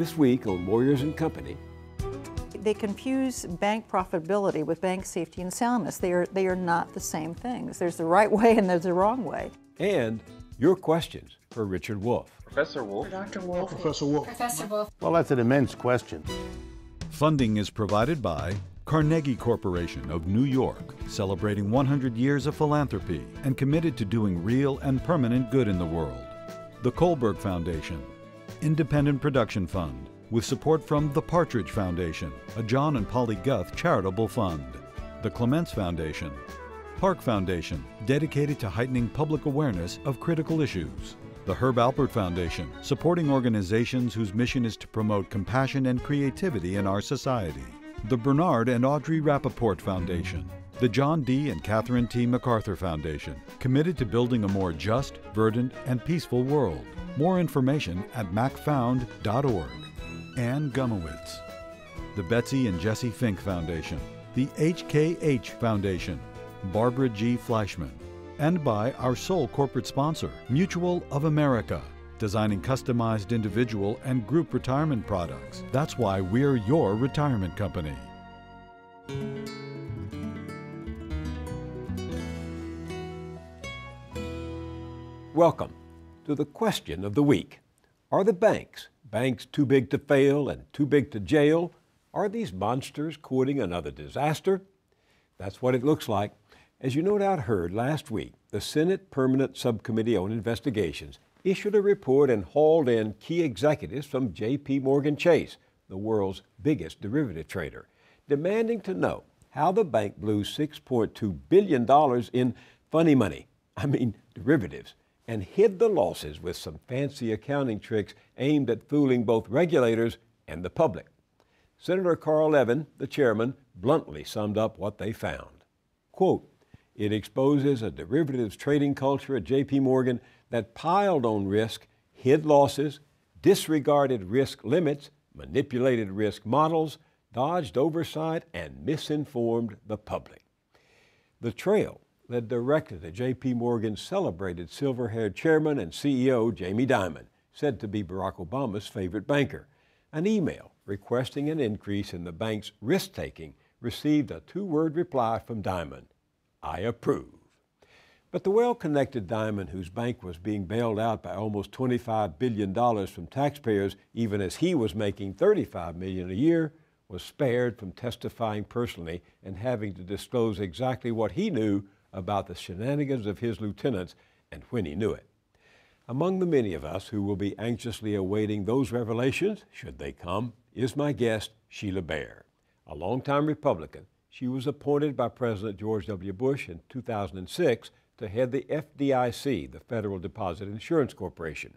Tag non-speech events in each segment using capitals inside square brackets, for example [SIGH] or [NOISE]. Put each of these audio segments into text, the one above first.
This week on Warriors and Company. They confuse bank profitability with bank safety and soundness. They are, they are not the same things. There's the right [LAUGHS] way and there's the wrong way. And your questions for Richard Wolf. Professor Wolf. For Dr. Wolf. Professor Wolf. Professor Wolf. Well, that's an immense question. Funding is provided by Carnegie Corporation of New York, celebrating 100 years of philanthropy and committed to doing real and permanent good in the world. The Kohlberg Foundation, Independent Production Fund with support from the Partridge Foundation, a John and Polly Guth charitable fund, the Clements Foundation, Park Foundation, dedicated to heightening public awareness of critical issues, the Herb Alpert Foundation, supporting organizations whose mission is to promote compassion and creativity in our society, the Bernard and Audrey Rappaport Foundation, the John D. and Catherine T. MacArthur Foundation, committed to building a more just, verdant, and peaceful world. More information at macfound.org. Ann Gumowitz. The Betsy and Jesse Fink Foundation. The HKH Foundation. Barbara G. Fleischman. And by our sole corporate sponsor, Mutual of America, designing customized individual and group retirement products. That's why we're your retirement company. Welcome to the question of the week. Are the banks, banks too big to fail and too big to jail, are these monsters courting another disaster? That's what it looks like. As you no doubt heard last week, the Senate Permanent Subcommittee on Investigations issued a report and hauled in key executives from JP Morgan Chase, the world's biggest derivative trader, demanding to know how the bank blew $6.2 billion in funny money, I mean derivatives, and hid the losses with some fancy accounting tricks aimed at fooling both regulators and the public. Senator Carl Levin, the chairman, bluntly summed up what they found. Quote, it exposes a derivatives trading culture at JP Morgan that piled on risk, hid losses, disregarded risk limits, manipulated risk models, dodged oversight, and misinformed the public. The trail led directly to J.P. Morgan's celebrated silver haired chairman and CEO, Jamie Dimon, said to be Barack Obama's favorite banker. An email requesting an increase in the bank's risk taking received a two word reply from Dimon I approve. But the well connected Diamond, whose bank was being bailed out by almost $25 billion from taxpayers, even as he was making $35 million a year, was spared from testifying personally and having to disclose exactly what he knew about the shenanigans of his lieutenants and when he knew it. Among the many of us who will be anxiously awaiting those revelations, should they come, is my guest, Sheila Bair. A longtime Republican, she was appointed by President George W. Bush in 2006 to head the FDIC, the Federal Deposit Insurance Corporation.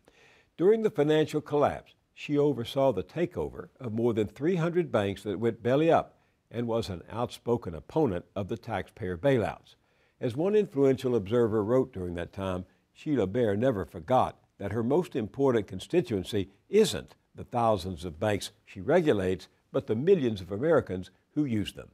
During the financial collapse, she oversaw the takeover of more than 300 banks that went belly up and was an outspoken opponent of the taxpayer bailouts. As one influential observer wrote during that time, Sheila Bair never forgot that her most important constituency isn't the thousands of banks she regulates, but the millions of Americans who use them.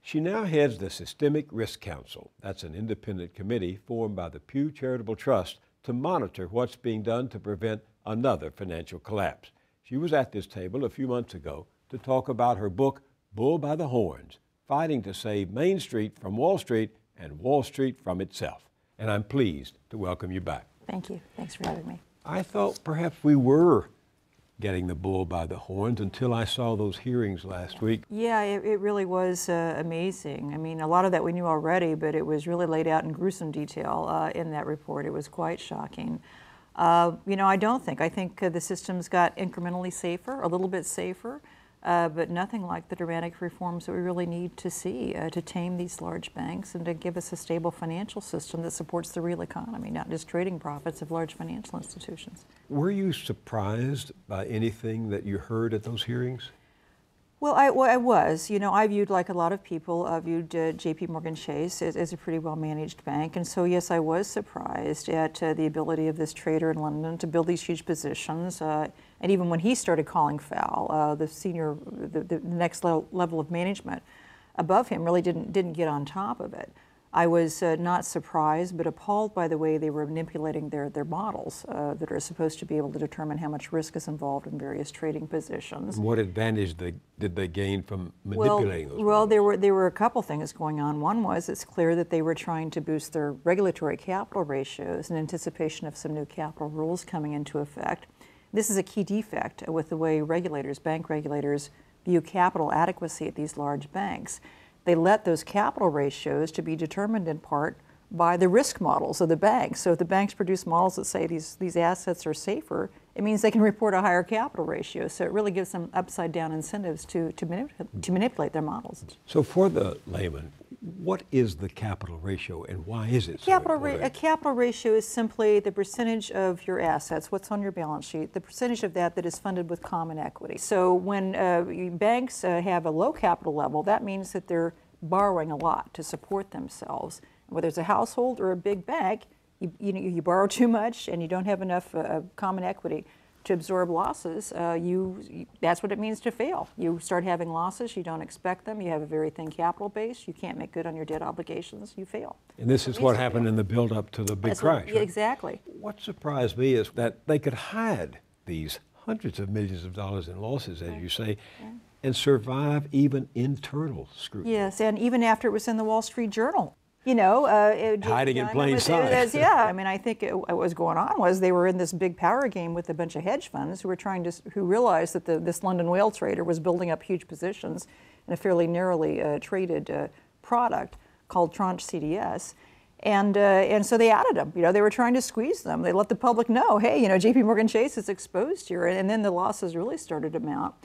She now heads the Systemic Risk Council. That's an independent committee formed by the Pew Charitable Trust to monitor what's being done to prevent another financial collapse. She was at this table a few months ago to talk about her book, Bull by the Horns Fighting to Save Main Street from Wall Street and Wall Street from itself. And I'm pleased to welcome you back. Thank you. Thanks for having me. I thought perhaps we were getting the bull by the horns until I saw those hearings last week. Yeah, it, it really was uh, amazing. I mean, a lot of that we knew already, but it was really laid out in gruesome detail uh, in that report. It was quite shocking. Uh, you know, I don't think. I think uh, the system's got incrementally safer, a little bit safer uh, but nothing like the dramatic reforms that we really need to see uh, to tame these large banks and to give us a stable financial system that supports the real economy, not just trading profits of large financial institutions. Were you surprised by anything that you heard at those hearings? Well, I, well, I was. You know, I viewed, like a lot of people, I uh, viewed uh, J.P. Morgan Chase as, as a pretty well-managed bank, and so yes, I was surprised at uh, the ability of this trader in London to build these huge positions. Uh, and even when he started calling foul, uh, the senior, the, the next level, of management above him really didn't, didn't get on top of it. I was uh, not surprised, but appalled by the way they were manipulating their, their models uh, that are supposed to be able to determine how much risk is involved in various trading positions. What advantage they, did they gain from manipulating well, those? Well, models? there were there were a couple things going on. One was it's clear that they were trying to boost their regulatory capital ratios in anticipation of some new capital rules coming into effect. This is a key defect with the way regulators, bank regulators, view capital adequacy at these large banks. They let those capital ratios to be determined in part by the risk models of the banks. So if the banks produce models that say these, these assets are safer, it means they can report a higher capital ratio. So it really gives them upside down incentives to, to, manip to manipulate their models. So for the layman, what is the capital ratio and why is it? A capital, so a capital ratio is simply the percentage of your assets, what's on your balance sheet, the percentage of that that is funded with common equity. So when uh, banks uh, have a low capital level, that means that they're borrowing a lot to support themselves. Whether it's a household or a big bank, you, you, you borrow too much and you don't have enough uh, common equity to absorb losses, uh, you, that's what it means to fail. You start having losses, you don't expect them, you have a very thin capital base, you can't make good on your debt obligations, you fail. And this is what happened fail. in the buildup to the big that's crash. What, right? Exactly. What surprised me is that they could hide these hundreds of millions of dollars in losses, as right. you say, yeah. and survive even internal scrutiny. Yes, and even after it was in the Wall Street Journal you know, uh, it, hiding in plain sight. yeah, I mean, I think it, what was going on was they were in this big power game with a bunch of hedge funds who were trying to, who realized that the, this London whale trader was building up huge positions in a fairly narrowly uh, traded uh, product called tranche CDS. And, uh, and so they added them. You know, they were trying to squeeze them. They let the public know, hey, you know, JP Morgan Chase is exposed here. And, and then the losses really started to mount.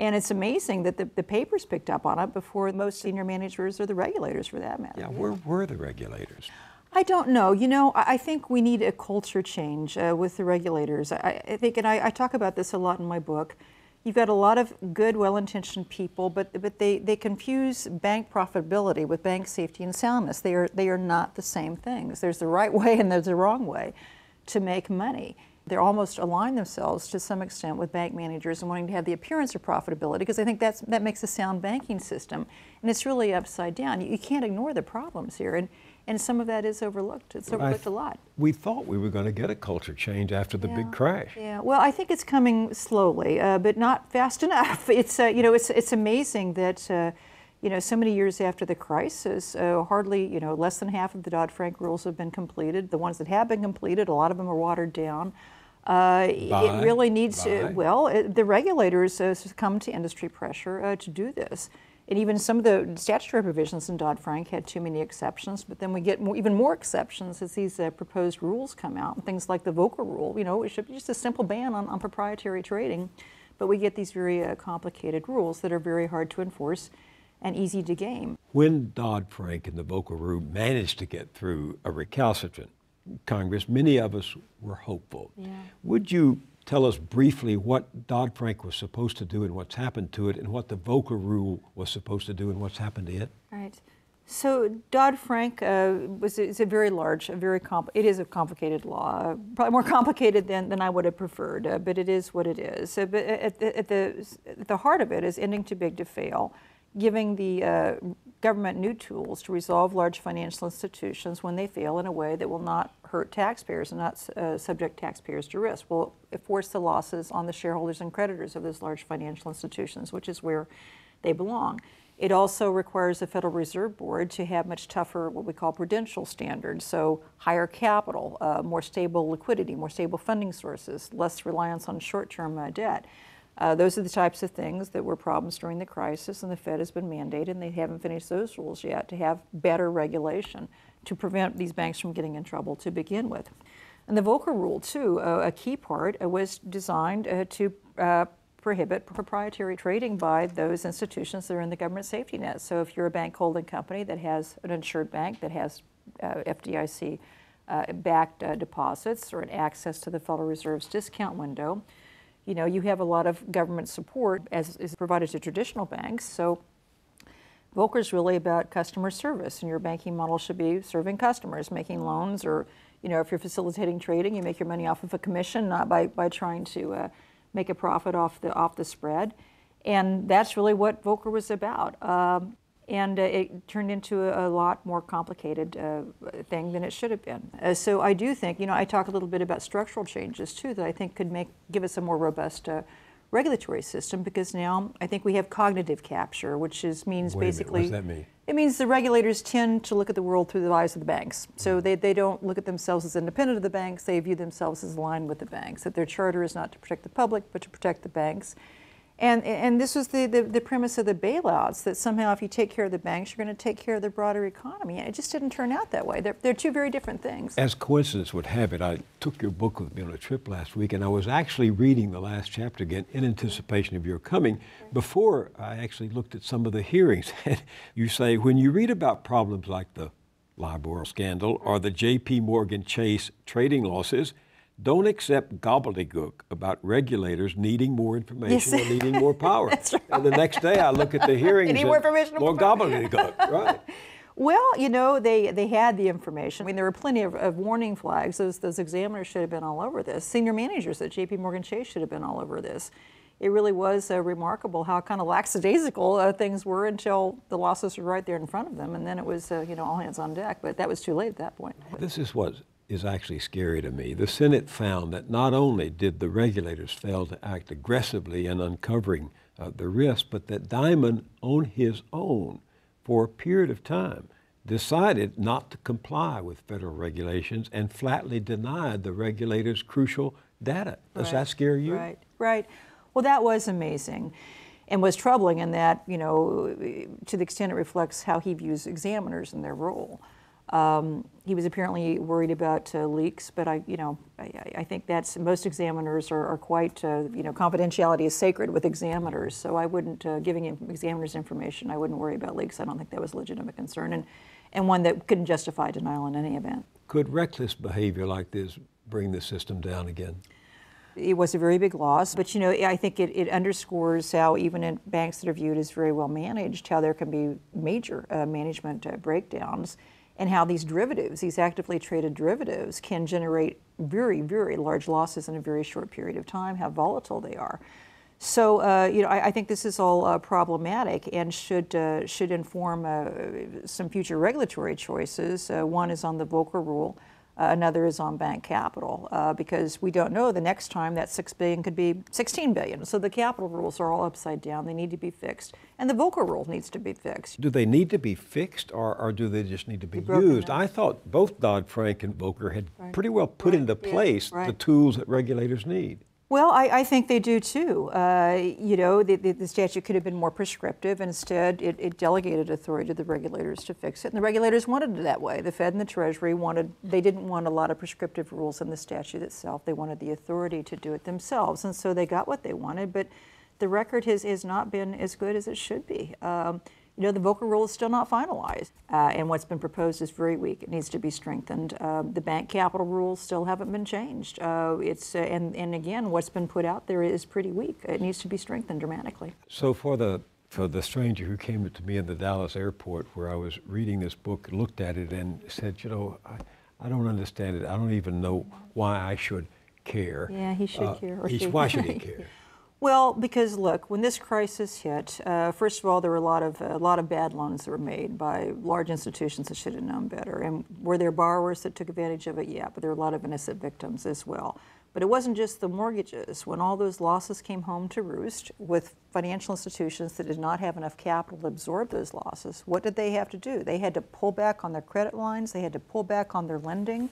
And it's amazing that the, the papers picked up on it before most senior managers or the regulators for that matter. Yeah, where were the regulators? I don't know. You know, I think we need a culture change uh, with the regulators. I, I think, and I, I, talk about this a lot in my book. You've got a lot of good, well-intentioned people, but but they, they confuse bank profitability with bank safety and soundness. They are they are not the same things. There's the right [LAUGHS] way and there's the wrong way to make money they are almost align themselves to some extent with bank managers and wanting to have the appearance of profitability because I think that's, that makes a sound banking system. And it's really upside down. You, you can't ignore the problems here. And, and some of that is overlooked. It's overlooked a lot. We thought we were going to get a culture change after the yeah, big crash. Yeah. Well, I think it's coming slowly, uh, but not fast [LAUGHS] enough. It's uh, you know, it's it's amazing that. Uh, you know, so many years after the crisis, uh, hardly, you know, less than half of the Dodd-Frank rules have been completed. The ones that have been completed, a lot of them are watered down. Uh, by, it really needs, to, well, it, the regulators succumb to industry pressure uh, to do this. And even some of the statutory provisions in Dodd-Frank had too many exceptions, but then we get more, even more exceptions as these uh, proposed rules come out, and things like the Volcker rule, you know, it should be just a simple ban on, on proprietary trading. But we get these very uh, complicated rules that are very hard to enforce and easy to game. When Dodd-Frank and the Volcker Rule managed to get through a recalcitrant Congress, many of us were hopeful. Yeah. Would you tell us briefly what Dodd-Frank was supposed to do and what's happened to it and what the Volcker Rule was supposed to do and what's happened to it? Right. So Dodd-Frank uh, was is a very large, a very comp it is a complicated law, probably more complicated than, than I would have preferred, uh, but it is what it is. So, but uh, at the, at, the, at the heart of it is ending too big to fail giving the uh, government new tools to resolve large financial institutions when they fail in a way that will not hurt taxpayers and not uh, subject taxpayers to risk. Will force the losses on the shareholders and creditors of those large financial institutions, which is where they belong. It also requires the Federal Reserve Board to have much tougher, what we call prudential standards, so higher capital, uh, more stable liquidity, more stable funding sources, less reliance on short-term uh, debt. Uh, those are the types of things that were problems during the crisis, and the Fed has been mandated, and they haven't finished those rules yet to have better regulation to prevent these banks from getting in trouble to begin with. And the Volcker Rule, too, uh, a key part, uh, was designed uh, to uh, prohibit proprietary trading by those institutions that are in the government safety net. So if you're a bank holding company that has an insured bank that has uh, FDIC backed deposits or an access to the Federal Reserve's discount window, you know, you have a lot of government support as is provided to traditional banks. So Volcker is really about customer service, and your banking model should be serving customers, making loans, or you know, if you're facilitating trading, you make your money off of a commission, not by, by trying to uh, make a profit off the off the spread. And that's really what Volcker was about. Um, and uh, it turned into a, a lot more complicated uh, thing than it should have been. Uh, so I do think, you know, I talk a little bit about structural changes too that I think could make give us a more robust uh, regulatory system because now I think we have cognitive capture, which is means Wait basically. what does that mean? It means the regulators tend to look at the world through the eyes of the banks. So mm-hmm. they, they don't look at themselves as independent of the banks. They view themselves as aligned with the banks, that their charter is not to protect the public, but to protect the banks. And, and this was the, the, the, premise of the bailouts, that somehow if you take care of the banks, you're going to take care of the broader economy. And it just didn't turn out that way. They're, they're two very different things. As coincidence would have it, I took your book with me on a trip last week, and I was actually reading the last chapter again in anticipation of your coming before I actually looked at some of the hearings. [LAUGHS] And you say, when you read about problems like the LIBOR scandal or the J.P. Morgan Chase trading losses, don't accept gobbledygook about regulators needing more information yes. or needing more [LAUGHS] power. That's right. And the next day I look at the hearings. Any more information? More gobbledygook, [LAUGHS] right. Well, you know, they, they had the information. I mean, there were plenty of, of, warning flags. Those, those examiners should have been all over this. Senior managers at JP Morgan Chase should have been all over this. It really was uh, remarkable how kind of lackadaisical uh, things were until the losses were right there in front of them, and then it was, uh, you know, all hands on deck. But that was too late at that point. This is what is actually scary to me. The Senate found that not only did the regulators fail to act aggressively in uncovering uh, the risk, but that Diamond, on his own, for a period of time, decided not to comply with federal regulations and flatly denied the regulators crucial data. Does right. that scare you? Right, right. Well, that was amazing and was troubling in that, you know, to the extent it reflects how he views examiners and their role. Um, he was apparently worried about uh, leaks, but I, you know, I, I think that's most examiners are, are quite, uh, you know, confidentiality is sacred with examiners. So I wouldn't uh, giving examiners information. I wouldn't worry about leaks. I don't think that was a legitimate concern, and and one that couldn't justify denial in any event. Could reckless behavior like this bring the system down again? It was a very big loss, but you know, I think it, it underscores how even in banks that are viewed as very well managed, how there can be major uh, management uh, breakdowns and how these derivatives, these actively traded derivatives, can generate very, very large losses in a very short period of time, how volatile they are. So, uh, you know, I, I, think this is all uh, problematic and should, uh, should inform uh, some future regulatory choices. Uh, one is on the Volcker rule, uh, another is on bank capital uh, because we don't know the next time that 6 billion could be 16 billion. So the capital rules are all upside down. They need to be fixed. And the Volcker rule needs to be fixed. Do they need to be fixed or, or do they just need to be, be used? I thought both Dodd-Frank and Volcker had right. pretty well put right. into place yeah. right. the tools that regulators need. Well, I, I, think they do too. Uh, you know, the, the, the, statute could have been more prescriptive, and instead it, it, delegated authority to the regulators to fix it. And the regulators wanted it that way. The Fed and the Treasury wanted, they didn't want a lot of prescriptive rules in the statute itself. They wanted the authority to do it themselves. And so they got what they wanted, but the record has, has not been as good as it should be. Um, you know, the Volcker rule is still not finalized, uh, and what's been proposed is very weak. It needs to be strengthened. Uh, the bank capital rules still haven't been changed. Uh, it's uh, and and again, what's been put out there is pretty weak. It needs to be strengthened dramatically. So for the for the stranger who came to me in the Dallas airport, where I was reading this book, looked at it, and said, you know, I, I don't understand it. I don't even know why I should care. Yeah, he should uh, care. Or he, why [LAUGHS] should he care? Well, because look, when this crisis hit, uh, first of all, there were a lot of a lot of bad loans that were made by large institutions that should have known better. And were there borrowers that took advantage of it? Yeah, but there were a lot of innocent victims as well. But it wasn't just the mortgages. When all those losses came home to roost with financial institutions that did not have enough capital to absorb those losses, what did they have to do? They had to pull back on their credit lines. They had to pull back on their lending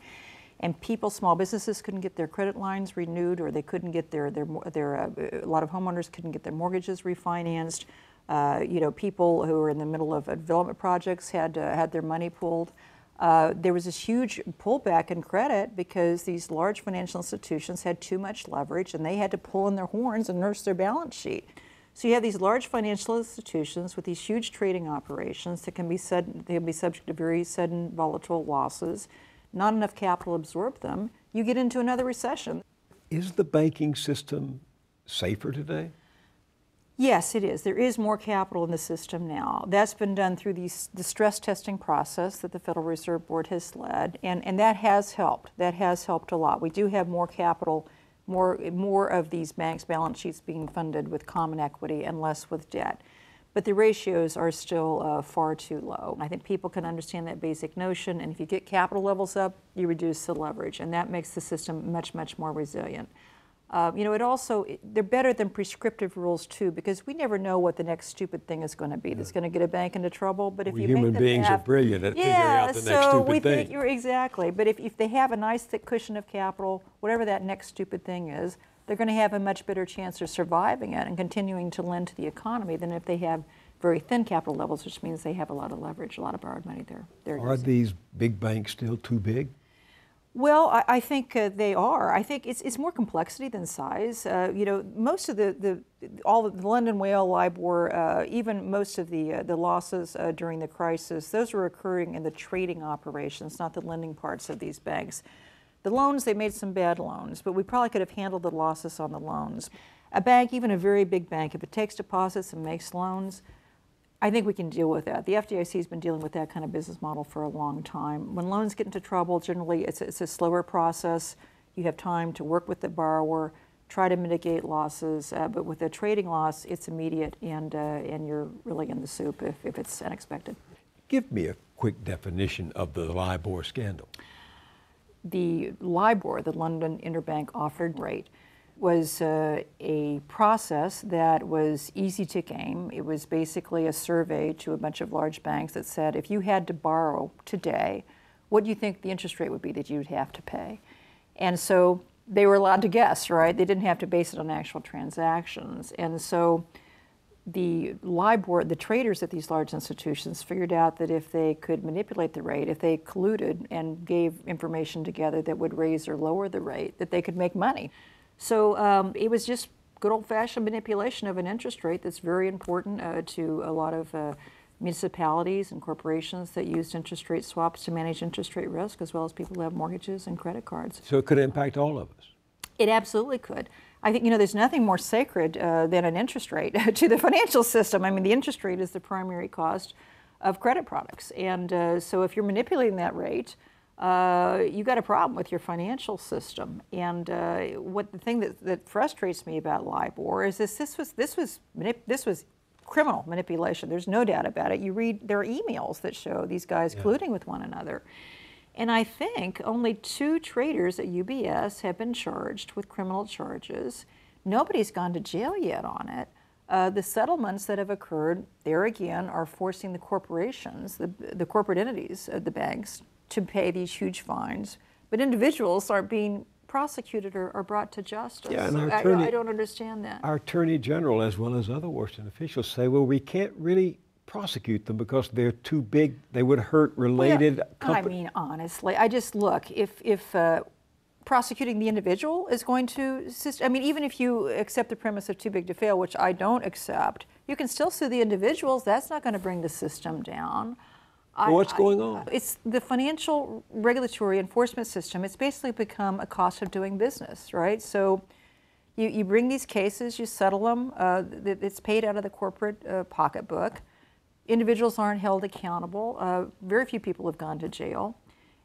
and people, small businesses couldn't get their credit lines renewed or they couldn't get their, their, their uh, a lot of homeowners couldn't get their mortgages refinanced. Uh, you know, people who were in the middle of development projects had, uh, had their money pulled. Uh, there was this huge pullback in credit because these large financial institutions had too much leverage and they had to pull in their horns and nurse their balance sheet. So you have these large financial institutions with these huge trading operations that can be, sudden, they can be subject to very sudden volatile losses not enough capital absorbed them, you get into another recession. Is the banking system safer today? Yes, it is. There is more capital in the system now. That's been done through the stress testing process that the Federal Reserve Board has led, and, and that has helped. That has helped a lot. We do have more capital, more, more of these banks' balance sheets being funded with common equity and less with debt but the ratios are still uh, far too low. I think people can understand that basic notion, and if you get capital levels up, you reduce the leverage, and that makes the system much, much more resilient. Uh, you know, it also, they're better than prescriptive rules too, because we never know what the next stupid thing is going to be that's going to get a bank into trouble. But if well, you human beings have, are brilliant at yeah, figuring out the so next stupid we think, You're, exactly. But if, if they have a nice thick cushion of capital, whatever that next stupid thing is, they're going to have a much better chance of surviving it and continuing to lend to the economy than if they have very thin capital levels, which means they have a lot of leverage, a lot of borrowed money there. They're Are using. these big banks still too big? Well, I, I think uh, they are. I think it's, it's more complexity than size. Uh, you know, most of the, the all of the London Whale LIBOR, uh, even most of the uh, the losses uh, during the crisis, those were occurring in the trading operations, not the lending parts of these banks. The loans, they made some bad loans, but we probably could have handled the losses on the loans. A bank, even a very big bank, if it takes deposits and makes loans, I think we can deal with that. The FDIC has been dealing with that kind of business model for a long time. When loans get into trouble, generally it's, it's a slower process. You have time to work with the borrower, try to mitigate losses, uh, but with a trading loss, it's immediate and, uh, and you're really in the soup if, if it's unexpected. Give me a quick definition of the LIBOR scandal the LIBOR, the London Interbank Offered Rate, was uh, a process that was easy to game. It was basically a survey to a bunch of large banks that said if you had to borrow today, what do you think the interest rate would be that you'd have to pay? And so they were allowed to guess, right? They didn't have to base it on actual transactions. And so the LIBOR, the traders at these large institutions figured out that if they could manipulate the rate, if they colluded and gave information together that would raise or lower the rate, that they could make money. So um, it was just good old fashioned manipulation of an interest rate that's very important uh, to a lot of uh, municipalities and corporations that used interest rate swaps to manage interest rate risk, as well as people who have mortgages and credit cards. So it could impact all of us. It absolutely could. I think, you know, there's nothing more sacred uh, than an interest rate [LAUGHS] to the financial system. I mean, the interest rate is the primary cost of credit products. And uh, so if you're manipulating that rate, uh, you got a problem with your financial system. And uh, what the thing that, that, frustrates me about LIBOR is this, this was this was this was criminal manipulation. There's no doubt about it. You read there are emails that show these guys yeah. colluding with one another. And I think only two traders at UBS have been charged with criminal charges. Nobody's gone to jail yet on it. Uh, the settlements that have occurred there again are forcing the corporations, the, the corporate entities of the banks, to pay these huge fines. But individuals aren't being prosecuted or, or brought to justice. Yeah, and our attorney, I, I don't understand that. Our attorney general, as well as other Washington officials, say, well, we can't really prosecute them because they're too big. They would hurt related. Well, I mean, honestly, I just look if if. Uh, prosecuting the individual is going to, I mean, even if you accept the premise of too big to fail, which I don't accept, you can still sue the individuals. That's not going to bring the system down. Well, what's going on? It's the financial regulatory enforcement system. It's basically become a cost of doing business, right? So you, you bring these cases, you settle them, uh, it's paid out of the corporate uh, pocketbook individuals aren't held accountable. Uh, very few people have gone to jail.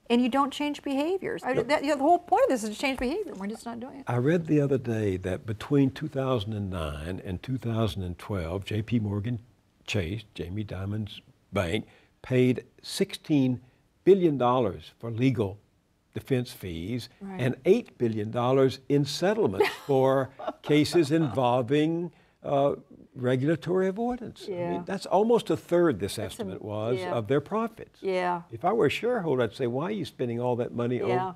And you don't change behaviors. I, that, you know, the whole point of this is to change behavior. We're just not doing it. I read the other day that between 2009 and 2012, J.P. Morgan Chase, Jamie Dimon's bank, paid 16 billion dollars for legal defense fees right. and $8 billion in settlements for [LAUGHS] cases involving uh, regulatory avoidance. Yeah. I mean, that's almost a third, this that's estimate a, was, yeah. of their profits. Yeah. If I were a shareholder, I'd say, why are you spending all that money yeah. on that?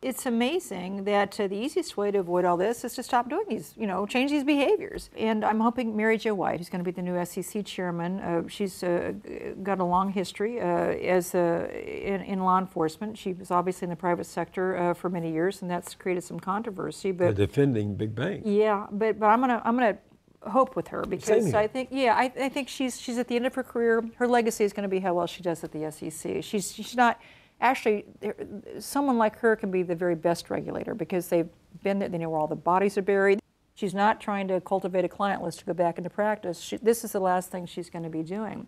It's amazing that uh, the easiest way to avoid all this is to stop doing these, you know, change these behaviors. And I'm hoping Mary Jo White, who's going to be the new SEC chairman, uh, she's uh, got a long history uh, as uh, in, in, law enforcement. She was obviously in the private sector uh, for many years, and that's created some controversy. But defending big banks. Yeah, but but I'm gonna I'm gonna hope with her because I think, yeah, I, I, think she's she's at the end of her career. Her legacy is going to be how well she does at the SEC. She's she's not actually someone like her can be the very best regulator because they've been there. They know where all the bodies are buried. She's not trying to cultivate a client list to go back into practice. She, this is the last thing she's going to be doing.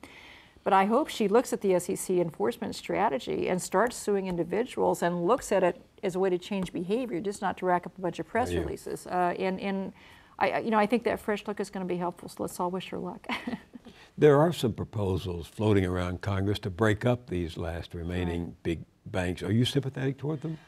But I hope she looks at the SEC enforcement strategy and starts suing individuals and looks at it as a way to change behavior, just not to rack up a bunch of press releases. Uh, and, and I, you know, I think that fresh look is going to be helpful, so let's all wish her luck. [LAUGHS] there are some proposals floating around Congress to break up these last remaining right. big banks. Are you sympathetic toward them?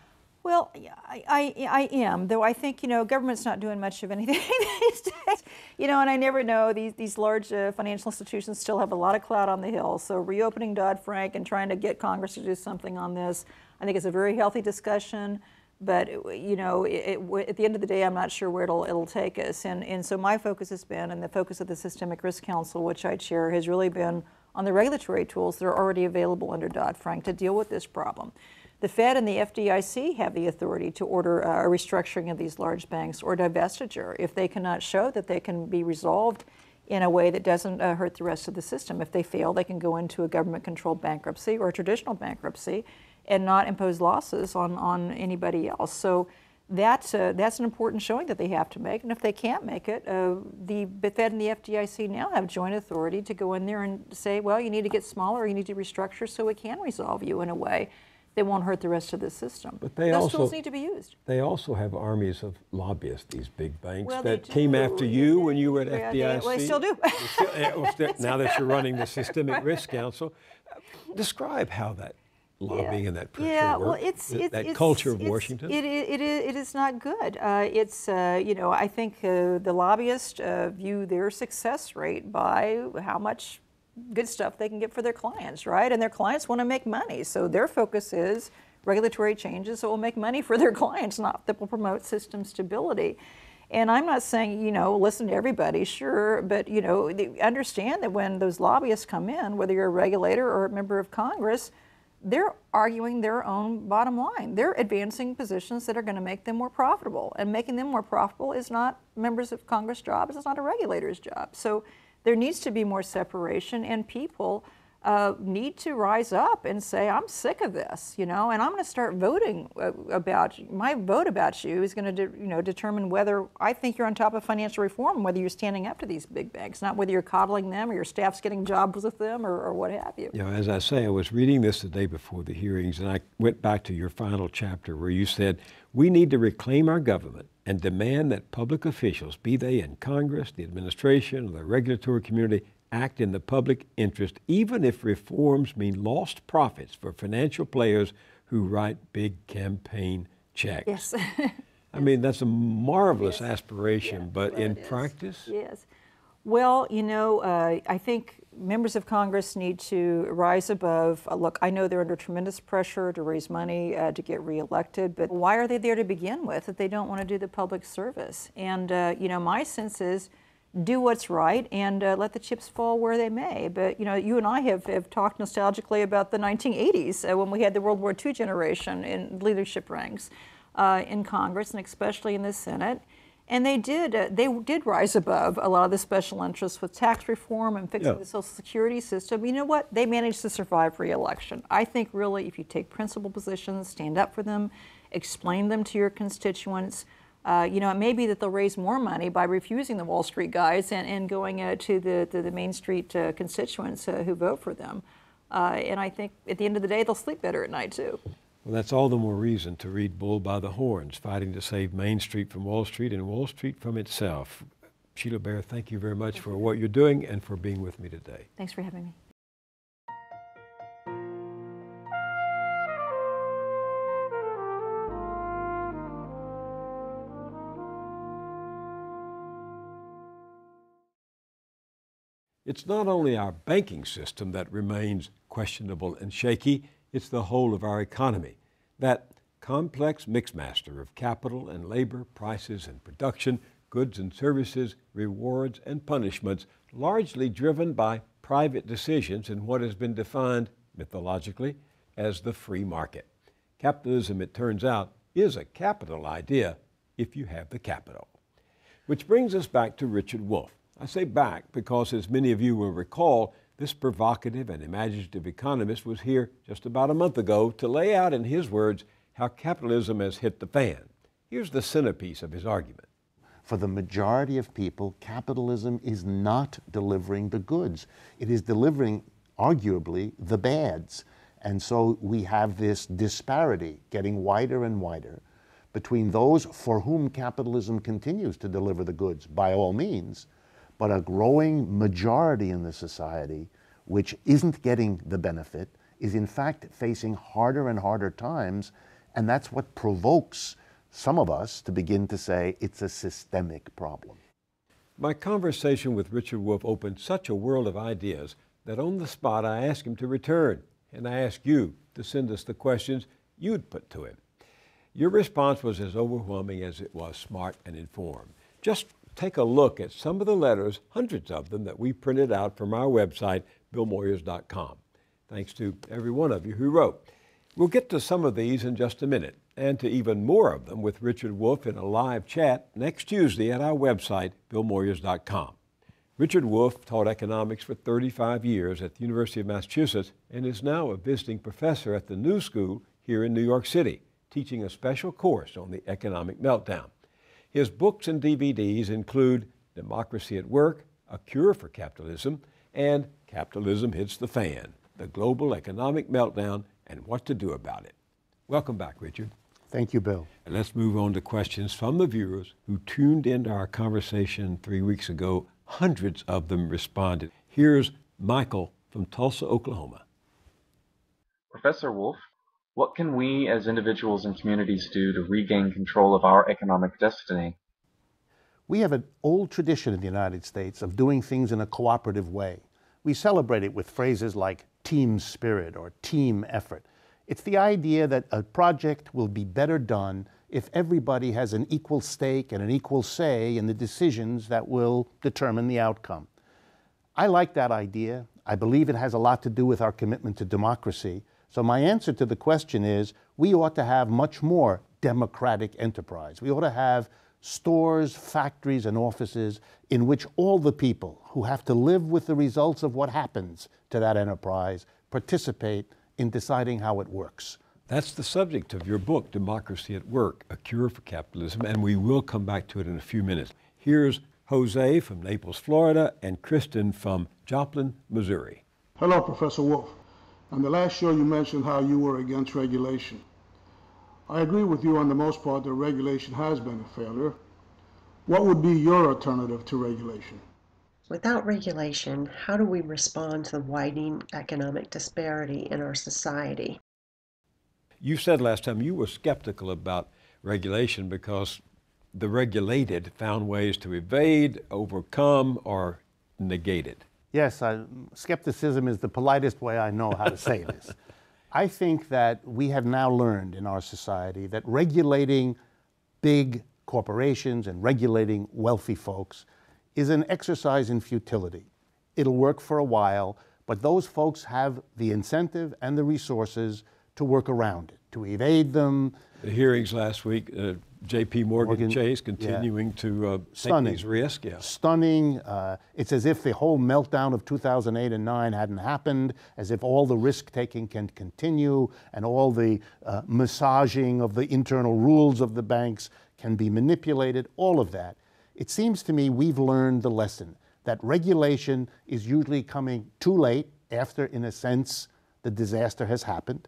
Well, I, I, I, am, though I think, you know, government's not doing much of anything [LAUGHS] these days. You know, and I never know, these, these large uh, financial institutions still have a lot of clout on the Hill. So reopening Dodd-Frank and trying to get Congress to do something on this, I think it's a very healthy discussion. But uh, you know, it, it, at the end of the day, I'm not sure where it'll it'll take us. And and so my focus has been, and the focus of the Systemic Risk Council, which I chair, has really been on the regulatory tools that are already available under Dodd-Frank to deal with this problem. The Fed and the FDIC have the authority to order a restructuring of these large banks or divestiture if they cannot show that they can be resolved in a way that doesn't uh, hurt the rest of the system. If they fail, they can go into a government controlled bankruptcy or a traditional bankruptcy and not impose losses on, on anybody else. So that's, a, uh, that's an important showing that they have to make. And if they can't make it, uh, the Fed and the FDIC now have joint authority to go in there and say, well, you need to get smaller, you need to restructure so it can resolve you in a way that won't hurt the rest of the system. But they Those also, tools need to be used. They also have armies of lobbyists, these big banks, well, that came after you when you were at yeah, FDIC. They, well, they still do. [LAUGHS] now that you're running the Systemic Risk Council, describe how that lobbying yeah. and that yeah, work, well, it's, it's that it's, culture of Washington? It, it, is, it is not good. Uh, it's, uh, you know, I think uh, the lobbyists uh, view their success rate by how much good stuff they can get for their clients, right? And their clients want to make money. So their focus is regulatory changes that will make money for their [LAUGHS] clients, not that will promote system stability. And I'm not saying, you know, listen to everybody, sure, but, you know, understand that when those lobbyists come in, whether you're a regulator or a member of Congress, they're arguing their own bottom line. They're advancing positions that are going to make them more profitable, and making them more profitable is not members of Congress' jobs, it's not a regulator's job. So there needs to be more separation, and people uh, need to rise up and say, I'm sick of this, you know, and I'm going to start voting uh, about My vote about you is going to, you know, determine whether I think you're on top of financial reform, whether you're standing up to these big banks, not whether you're coddling them or your staff's getting jobs with them or, or what have you. You know, as I say, I was reading this the day before the hearings, and I went back to your final chapter where you said, we need to reclaim our government and demand that public officials, be they in Congress, the administration, or the regulatory community, act in the public interest, even if reforms mean lost profits for financial players who write big campaign checks. Yes. [LAUGHS] I mean, that's a marvelous yes. aspiration, yeah, but well, in practice? Yes. Well, you know, uh, I think members of Congress need to rise above. Uh, look, I know they're under tremendous pressure to raise money uh, to get reelected, but why are they there to begin with if they don't want to do the public service? And, uh, you know, my sense is, do what's right and uh, let the chips fall where they may. But you know, you and I have, have talked nostalgically about the 1980s uh, when we had the World War II generation in leadership ranks uh, in Congress and especially in the Senate. And they did uh, they did rise above a lot of the special interests with tax reform and fixing yeah. the Social Security system. You know what? They managed to survive reelection. I think really, if you take principal positions, stand up for them, explain them to your constituents. Uh, you know, it may be that they'll raise more money by refusing the Wall Street guys and, and going uh, to the, the, the, Main Street uh, constituents uh, who vote for them. Uh, and I think at the end of the day, they'll sleep better at night, too. Well, that's all the more reason to read Bull by the Horns, fighting to save Main Street from Wall Street and Wall Street from itself. Sheila Bear, thank you very much thank for you. what you're doing and for being with me today. Thanks for having me. It's not only our banking system that remains questionable and shaky, it's the whole of our economy. That complex mixmaster of capital and labor, prices and production, goods and services, rewards and punishments, largely driven by private decisions in what has been defined, mythologically, as the free market. Capitalism, it turns out, is a capital idea if you have the capital. Which brings us back to Richard Wolff. I say back because, as many of you will recall, this provocative and imaginative economist was here just about a month ago to lay out, in his words, how capitalism has hit the fan. Here's the centerpiece of his argument. For the majority of people, capitalism is not delivering the goods. It is delivering, arguably, the bads. And so we have this disparity getting wider and wider between those for whom capitalism continues to deliver the goods by all means but a growing majority in the society which isn't getting the benefit is in fact facing harder and harder times. And that's what provokes some of us to begin to say it's a systemic problem. My conversation with Richard Wolf opened such a world of ideas that on the spot I asked him to return, and I asked you to send us the questions you'd put to him. Your response was as overwhelming as it was smart and informed. Just take a look at some of the letters, hundreds of them, that we printed out from our website, billmoyers.com. Thanks to every one of you who wrote. We'll get to some of these in just a minute, and to even more of them with Richard Wolf in a live chat next Tuesday at our website, billmoyers.com. Richard Wolf taught economics for 35 years at the University of Massachusetts and is now a visiting professor at the New School here in New York City, teaching a special course on the economic meltdown. His books and DVDs include Democracy at Work, A Cure for Capitalism, and Capitalism Hits the Fan The Global Economic Meltdown and What to Do About It. Welcome back, Richard. Thank you, Bill. And let's move on to questions from the viewers who tuned into our conversation three weeks ago. Hundreds of them responded. Here's Michael from Tulsa, Oklahoma. Professor Wolf, what can we as individuals and communities do to regain control of our economic destiny? We have an old tradition in the United States of doing things in a cooperative way. We celebrate it with phrases like team spirit or team effort. It's the idea that a project will be better done if everybody has an equal stake and an equal say in the decisions that will determine the outcome. I like that idea. I believe it has a lot to do with our commitment to democracy. So my answer to the question is we ought to have much more democratic enterprise. We ought to have stores, factories, and offices in which all the people who have to live with the results of what happens to that enterprise participate in deciding how it works. That's the subject of your book, Democracy at Work A Cure for Capitalism, and we will come back to it in a few minutes. Here's Jose from Naples, Florida, and Kristen from Joplin, Missouri. Hello, Professor Wolf. On the last show, you mentioned how you were against regulation. I agree with you on the most part that regulation has been a failure. What would be your alternative to regulation? Without regulation, how do we respond to the widening economic disparity in our society? You said last time you were skeptical about regulation because the regulated found ways to evade, overcome, or negate it. Yes, I, skepticism is the politest way I know how to say [LAUGHS] this. I think that we have now learned in our society that regulating big corporations and regulating wealthy folks is an exercise in futility. It'll work for a while, but those folks have the incentive and the resources to work around it, to evade them. The hearings last week, uh, J.P. Morgan, Morgan, Chase continuing yeah. to uh, Stunning. take these risks. Yeah. Stunning. Uh, it's as if the whole meltdown of 2008 and 9 hadn't happened, as if all the risk taking can continue and all the uh, massaging of the internal rules of the banks can be manipulated, all of that. It seems to me we've learned the lesson that regulation is usually coming too late after, in a sense, the disaster has happened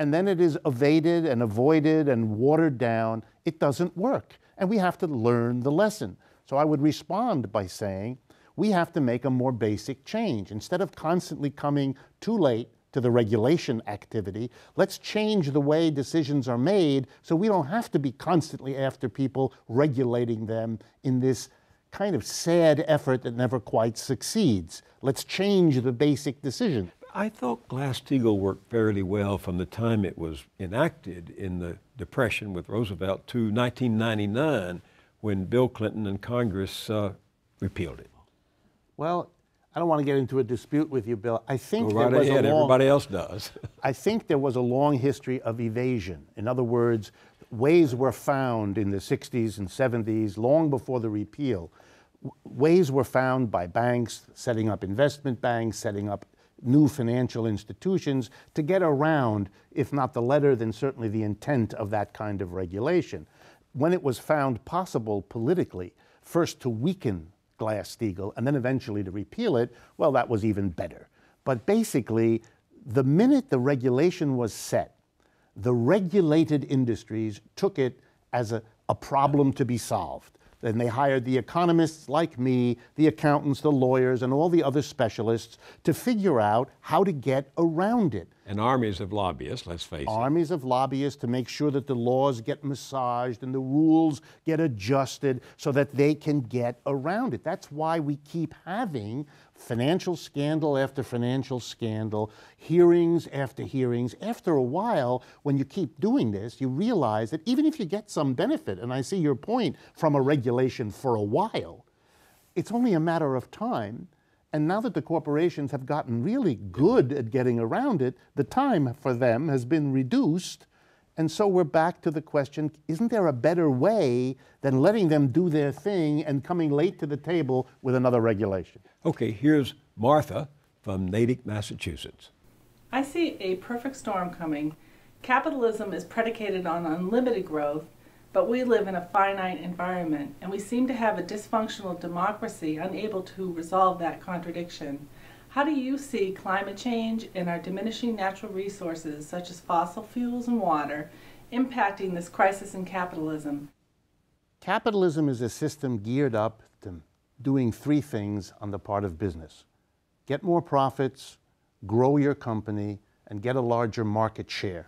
and then it is evaded and avoided and watered down, it doesn't work. And we have to learn the lesson. So I would respond by saying, we have to make a more basic change. Instead of constantly coming too late to the regulation activity, let's change the way decisions are made so we don't have to be constantly after people regulating them in this kind of sad effort that never quite succeeds. Let's change the basic decision. I thought Glass-Steagall worked fairly well from the time it was enacted in the Depression with Roosevelt to 1999 when Bill Clinton and Congress uh, repealed it. Well, I don't want to get into a dispute with you, Bill. I think right there was ahead. a long, everybody else does. [LAUGHS] I think there was a long history of evasion. In other words, ways were found in the 60s and 70s, long before the repeal. W ways were found by banks setting up investment banks, setting up new financial institutions to get around, if not the letter, then certainly the intent of that kind of regulation. When it was found possible politically, first to weaken Glass Steagall and then eventually to repeal it, well, that was even better. But basically, the minute the regulation was set, the regulated industries took it as a, a problem to be solved. Then they hired the economists like me, the accountants, the lawyers, and all the other specialists to figure out how to get around it. And armies of lobbyists, let's face armies it. Armies of lobbyists to make sure that the laws get massaged and the rules get adjusted so that they can get around it. That's why we keep having financial scandal after financial scandal, hearings after hearings. After a while, when you keep doing this, you realize that even if you get some benefit, and I see your point from a regulation for a while, it's only a matter of time. And now that the corporations have gotten really good at getting around it, the time for them has been reduced and so we're back to the question isn't there a better way than letting them do their thing and coming late to the table with another regulation? Okay, here's Martha from Natick, Massachusetts. I see a perfect storm coming. Capitalism is predicated on unlimited growth, but we live in a finite environment, and we seem to have a dysfunctional democracy unable to resolve that contradiction. How do you see climate change and our diminishing natural resources, such as fossil fuels and water, impacting this crisis in capitalism? Capitalism is a system geared up to doing three things on the part of business get more profits, grow your company, and get a larger market share.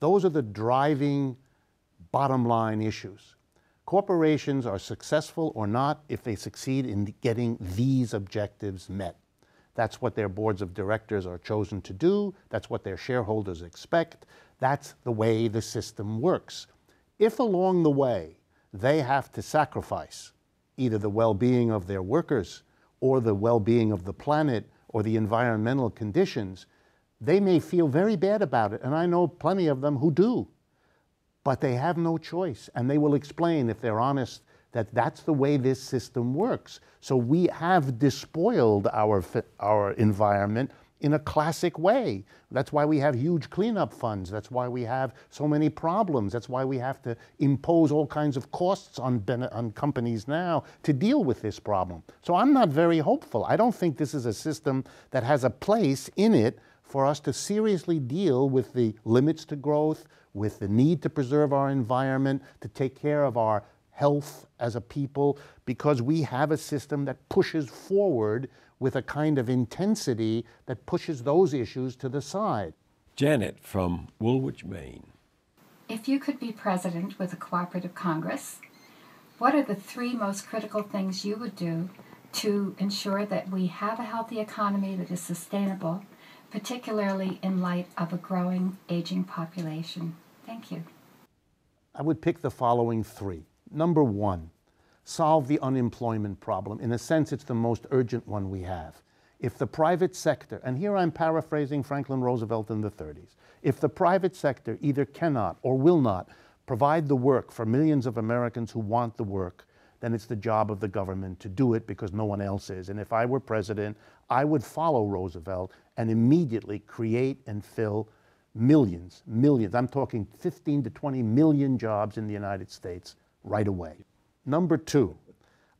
Those are the driving bottom line issues. Corporations are successful or not if they succeed in getting these objectives met. That's what their boards of directors are chosen to do. That's what their shareholders expect. That's the way the system works. If along the way they have to sacrifice either the well being of their workers or the well being of the planet or the environmental conditions, they may feel very bad about it. And I know plenty of them who do. But they have no choice. And they will explain if they're honest that that's the way this system works. So we have despoiled our, our environment in a classic way. That's why we have huge cleanup funds. That's why we have so many problems. That's why we have to impose all kinds of costs on, on companies now to deal with this problem. So I'm not very hopeful. I don't think this is a system that has a place in it for us to seriously deal with the limits to growth, with the need to preserve our environment, to take care of our health as a people because we have a system that pushes forward with a kind of intensity that pushes those issues to the side. Janet from Woolwich, Maine. If you could be president with a cooperative Congress, what are the three most critical things you would do to ensure that we have a healthy economy that is sustainable, particularly in light of a growing, aging population? Thank you. I would pick the following three. Number one, solve the unemployment problem. In a sense, it's the most urgent one we have. If the private sector, and here I'm paraphrasing Franklin Roosevelt in the 30s, if the private sector either cannot or will not provide the work for millions of Americans who want the work, then it's the job of the government to do it because no one else is. And if I were president, I would follow Roosevelt and immediately create and fill millions, millions, I'm talking 15 to 20 million jobs in the United States right away. Number two,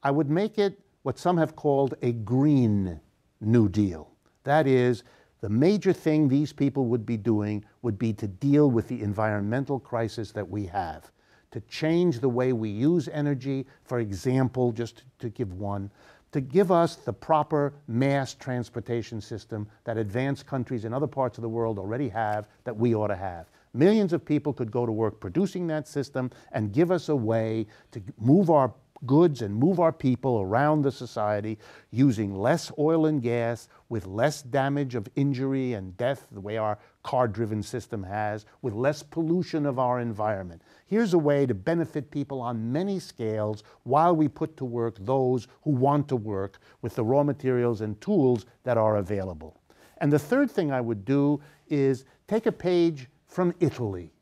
I would make it what some have called a green New Deal. That is, the major thing these people would be doing would be to deal with the environmental crisis that we have, to change the way we use energy, for example, just to give one, to give us the proper mass transportation system that advanced countries in other parts of the world already have that we ought to have. Millions of people could go to work producing that system and give us a way to move our goods and move our people around the society using less oil and gas with less damage of injury and death, the way our car driven system has, with less pollution of our environment. Here's a way to benefit people on many scales while we put to work those who want to work with the raw materials and tools that are available. And the third thing I would do is take a page from Italy,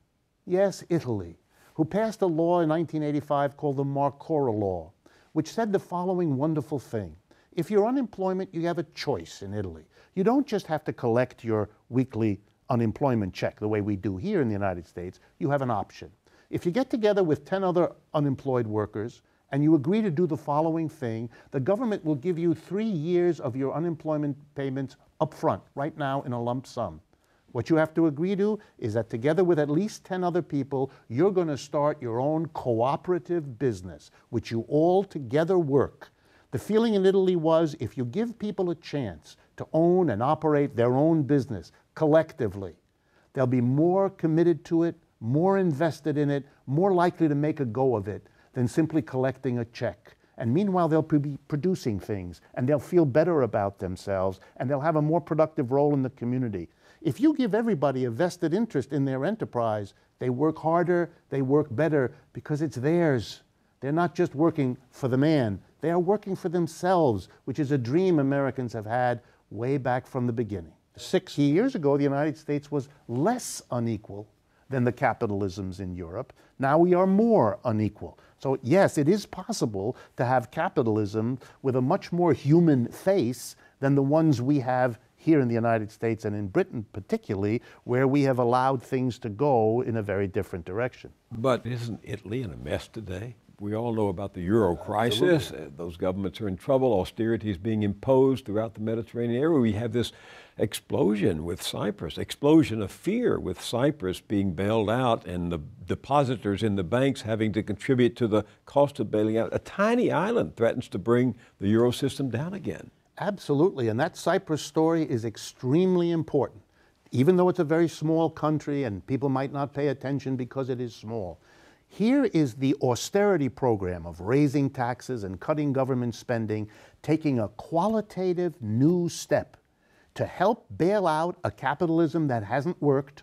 yes, Italy, who passed a law in 1985 called the Marcora Law, which said the following wonderful thing. If you're unemployment, you have a choice in Italy. You don't just have to collect your weekly unemployment check the way we do here in the United States, you have an option. If you get together with 10 other unemployed workers and you agree to do the following thing, the government will give you three years of your unemployment payments up front, right now in a lump sum. What you have to agree to is that together with at least 10 other people, you're going to start your own cooperative business, which you all together work. The feeling in Italy was if you give people a chance to own and operate their own business collectively, they'll be more committed to it, more invested in it, more likely to make a go of it than simply collecting a check. And meanwhile, they'll be producing things and they'll feel better about themselves and they'll have a more productive role in the community. If you give everybody a vested interest in their enterprise, they work harder, they work better because it's theirs. They're not just working for the man, they are working for themselves, which is a dream Americans have had way back from the beginning. Six years ago, the United States was less unequal than the capitalisms in Europe. Now we are more unequal. So, yes, it is possible to have capitalism with a much more human face than the ones we have here in the United States and in Britain, particularly, where we have allowed things to go in a very different direction. But isn't Italy in a mess today? We all know about the euro crisis. Uh, those governments are in trouble. Austerity is being imposed throughout the Mediterranean area. We have this explosion with Cyprus, explosion of fear with Cyprus being bailed out and the depositors in the banks having to contribute to the cost of bailing out. A tiny island threatens to bring the euro system down again. Absolutely, and that Cyprus story is extremely important. Even though it's a very small country and people might not pay attention because it is small, here is the austerity program of raising taxes and cutting government spending, taking a qualitative new step to help bail out a capitalism that hasn't worked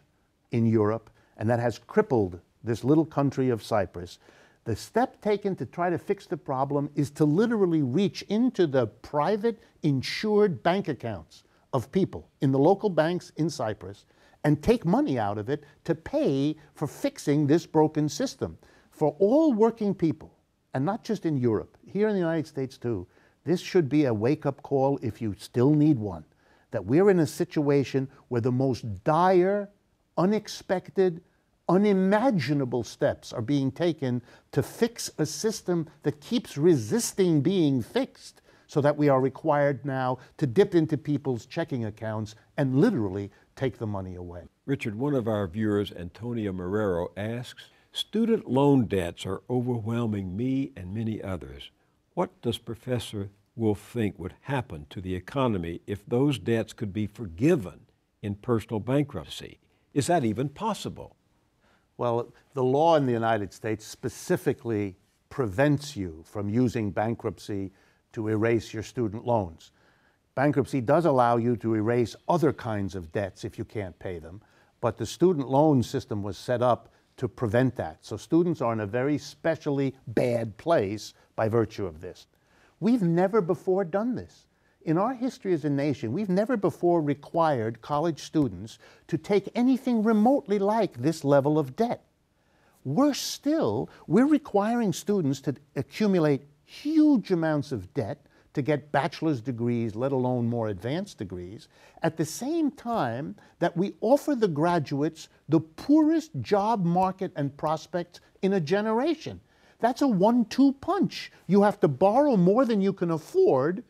in Europe and that has crippled this little country of Cyprus. The step taken to try to fix the problem is to literally reach into the private insured bank accounts of people in the local banks in Cyprus and take money out of it to pay for fixing this broken system. For all working people, and not just in Europe, here in the United States too, this should be a wake up call if you still need one. That we're in a situation where the most dire, unexpected, unimaginable steps are being taken to fix a system that keeps resisting being fixed, so that we are required now to dip into people's checking accounts and literally take the money away. Richard, one of our viewers, Antonia Marrero, asks Student loan debts are overwhelming me and many others. What does Professor Wolf think would happen to the economy if those debts could be forgiven in personal bankruptcy? Is that even possible? Well, the law in the United States specifically prevents you from using bankruptcy to erase your student loans. Bankruptcy does allow you to erase other kinds of debts if you can't pay them, but the student loan system was set up to prevent that. So students are in a very specially bad place by virtue of this. We've never before done this. In our history as a nation, we've never before required college students to take anything remotely like this level of debt. Worse still, we're requiring students to accumulate huge amounts of debt to get bachelor's degrees, let alone more advanced degrees, at the same time that we offer the graduates the poorest job market and prospects in a generation. That's a one two punch. You have to borrow more than you can afford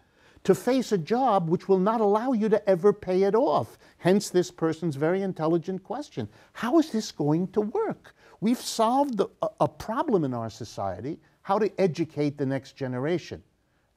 to face a job which will not allow you to ever pay it off. Hence, this person's very intelligent question How is this going to work? We've solved a, a problem in our society how to educate the next generation.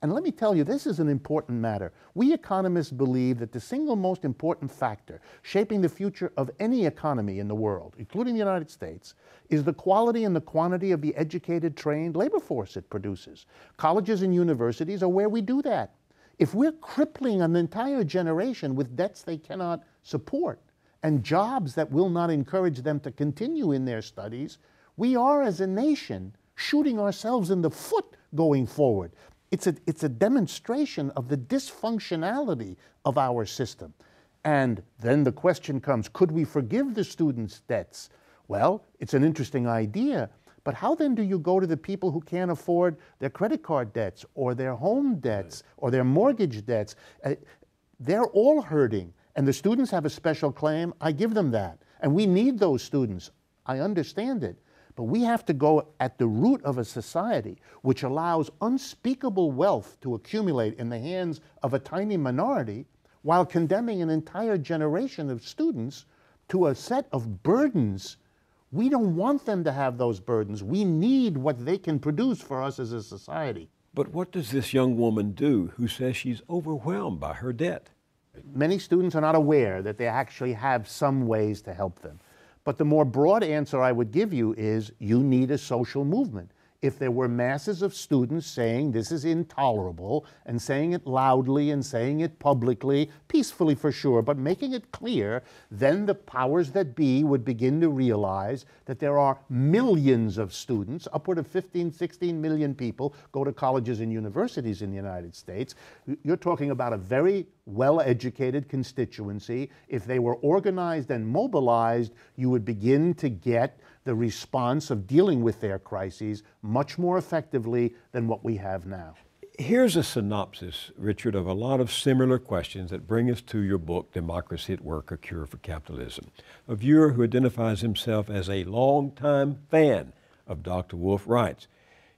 And let me tell you, this is an important matter. We economists believe that the single most important factor shaping the future of any economy in the world, including the United States, is the quality and the quantity of the educated, trained labor force it produces. Colleges and universities are where we do that. If we're crippling an entire generation with debts they cannot support and jobs that will not encourage them to continue in their studies, we are, as a nation, shooting ourselves in the foot going forward. It's a, it's a demonstration of the dysfunctionality of our system. And then the question comes could we forgive the students' debts? Well, it's an interesting idea, but how then do you go to the people who can't afford their credit card debts or their home debts or their mortgage debts? Uh, they're all hurting. And the students have a special claim. I give them that. And we need those students. I understand it. But we have to go at the root of a society which allows unspeakable wealth to accumulate in the hands of a tiny minority while condemning an entire generation of students to a set of burdens we don't want them to have those burdens. We need what they can produce for us as a society. But what does this young woman do who says she's overwhelmed by her debt? Many students are not aware that they actually have some ways to help them. But the more broad answer I would give you is you need a social movement if there were masses of students saying this is intolerable and saying it loudly and saying it publicly, peacefully for sure, but making it clear, then the powers that be would begin to realize that there are millions of students, upward of 15, 16 million people go to colleges and universities in the United States. You're talking about a very well educated constituency. If they were organized and mobilized, you would begin to get the response of dealing with their crises much more effectively than what we have now. Here's a synopsis, Richard, of a lot of similar questions that bring us to your book, Democracy at Work A Cure for Capitalism. A viewer who identifies himself as a longtime fan of Dr. Wolf writes